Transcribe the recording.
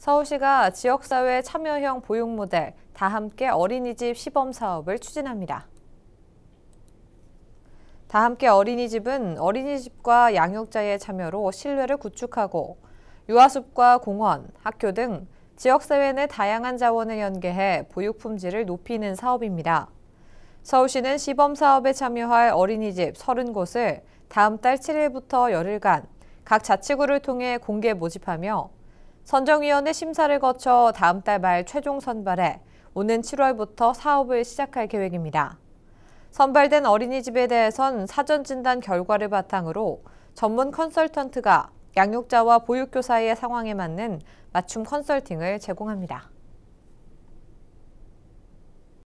서울시가 지역사회 참여형 보육 모델 다 함께 어린이집 시범 사업을 추진합니다. 다 함께 어린이집은 어린이집과 양육자의 참여로 신뢰를 구축하고 유아숲과 공원, 학교 등 지역사회 내 다양한 자원을 연계해 보육 품질을 높이는 사업입니다. 서울시는 시범 사업에 참여할 어린이집 30곳을 다음 달 7일부터 열흘간 각 자치구를 통해 공개 모집하며 선정위원회 심사를 거쳐 다음 달 말 최종 선발해 오는 7월부터 사업을 시작할 계획입니다. 선발된 어린이집에 대해선 사전 진단 결과를 바탕으로 전문 컨설턴트가 양육자와 보육교사의 상황에 맞는 맞춤 컨설팅을 제공합니다.